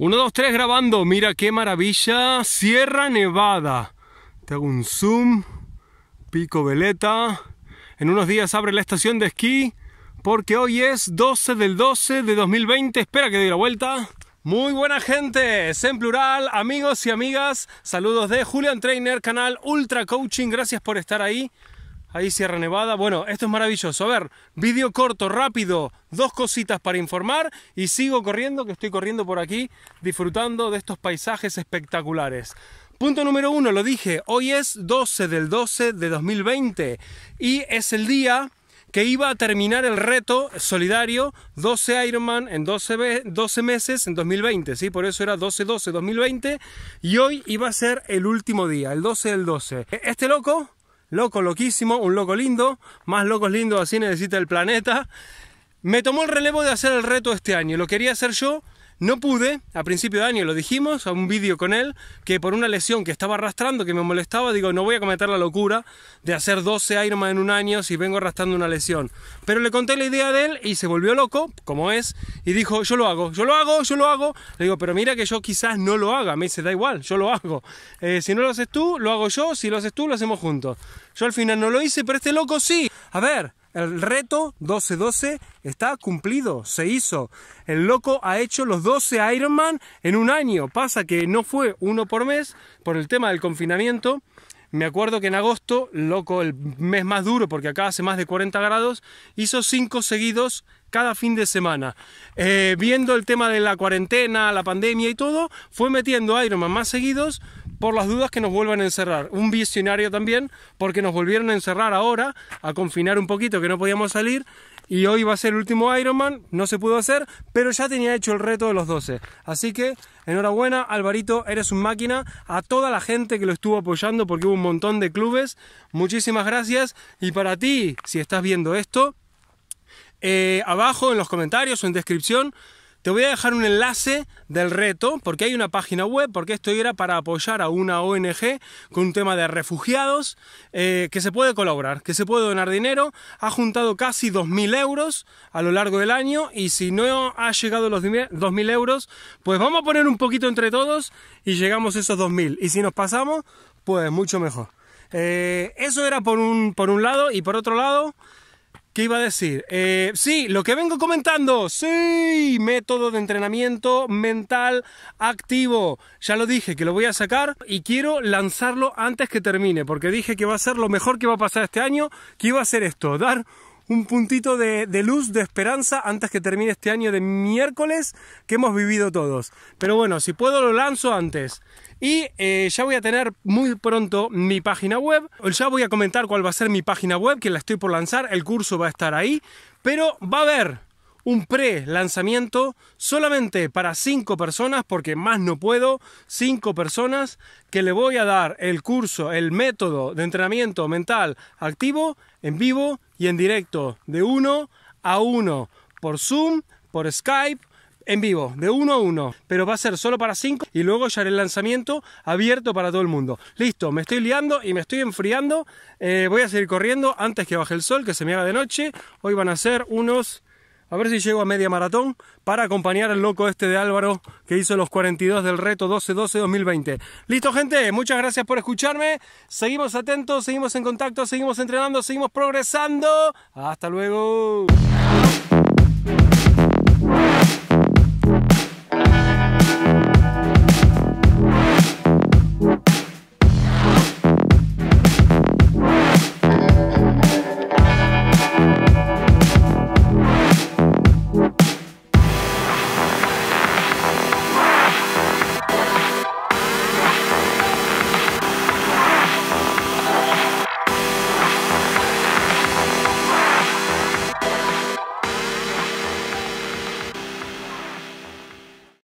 1, 2, 3 grabando. Mira qué maravilla. Sierra Nevada. Te hago un zoom. Pico Veleta. En unos días abre la estación de esquí. Porque hoy es 12 del 12 de 2020. Espera que dé la vuelta. Muy buena gente, es en plural, amigos y amigas. Saludos de Julian Trainer, canal Ultra Coaching. Gracias por estar ahí. Ahí Sierra Nevada. Bueno, esto es maravilloso. A ver, vídeo corto, rápido, dos cositas para informar y sigo corriendo, que estoy corriendo por aquí, disfrutando de estos paisajes espectaculares. Punto número uno, lo dije, hoy es 12 del 12 de 2020 y es el día que iba a terminar el reto solidario 12 Ironman en 12, meses en 2020, por eso era 12-12-2020 y hoy iba a ser el último día, el 12 del 12. E-, este loco Loco, loquísimo, un loco lindo, más locos lindos así necesita el planeta. Me tomó el relevo de hacer el reto este año, lo quería hacer yo, no pude, a principio de año lo dijimos, a un vídeo con él, que por una lesión que estaba arrastrando, que me molestaba, digo, no voy a cometer la locura de hacer 12 Ironman en un año si vengo arrastrando una lesión. Pero le conté la idea de él y se volvió loco, como es, y dijo, yo lo hago, yo lo hago, yo lo hago. Le digo, pero mira que yo quizás no lo haga, me dice, da igual, yo lo hago. Eh, si no lo haces tú, lo hago yo, si lo haces tú, lo hacemos juntos. Yo al final no lo hice, pero este loco sí. A ver, el reto 12-12 está cumplido, se hizo. El loco ha hecho los 12 Ironman en un año. Pasa que no fue uno por mes por el tema del confinamiento. Me acuerdo que en agosto, loco, el mes más duro porque acá hace más de 40 grados, hizo 5 seguidos cada fin de semana. Eh, viendo el tema de la cuarentena, la pandemia y todo, fue metiendo Ironman más seguidos por las dudas que nos vuelvan a encerrar. Un visionario también, porque nos volvieron a encerrar ahora, a confinar un poquito, que no podíamos salir. Y hoy va a ser el último Ironman, no se pudo hacer, pero ya tenía hecho el reto de los 12. Así que enhorabuena, Alvarito, eres un máquina. A toda la gente que lo estuvo apoyando, porque hubo un montón de clubes, muchísimas gracias. Y para ti, si estás viendo esto, eh, abajo en los comentarios o en descripción, te voy a dejar un enlace del reto, porque hay una página web, porque esto era para apoyar a una ONG con un tema de refugiados, eh, que se puede colaborar, que se puede donar dinero. Ha juntado casi 2.000 euros a lo largo del año y si no ha llegado los 2.000 euros, pues vamos a poner un poquito entre todos y llegamos a esos 2.000. Y si nos pasamos, pues mucho mejor. Eh, eso era por un lado y por otro lado... ¿Qué iba a decir? Eh, sí, lo que vengo comentando, sí, método de entrenamiento mental activo. Ya lo dije, que lo voy a sacar y quiero lanzarlo antes que termine, porque dije que va a ser lo mejor que va a pasar este año, que iba a ser esto, dar un puntito de, luz, de esperanza, antes que termine este año de miércoles que hemos vivido todos. Pero bueno, si puedo lo lanzo antes. Y eh, ya voy a tener muy pronto mi página web. Ya voy a comentar cuál va a ser mi página web, que la estoy por lanzar. El curso va a estar ahí. Pero va a haber un pre-lanzamiento solamente para 5 personas, porque más no puedo, 5 personas que le voy a dar el curso, el método de entrenamiento mental activo en vivo y en directo, de uno a uno, por Zoom, por Skype, en vivo, de uno a uno, pero va a ser solo para 5 y luego ya haré el lanzamiento abierto para todo el mundo. Listo, me estoy liando y me estoy enfriando. Eh, voy a seguir corriendo antes que baje el sol, que se me haga de noche. Hoy van a ser unos a ver si llego a media maratón para acompañar al loco este de Álvaro que hizo los 42 del reto 12-12-2020. Listo, gente. Muchas gracias por escucharme. Seguimos atentos, seguimos en contacto, seguimos entrenando, seguimos progresando. Hasta luego.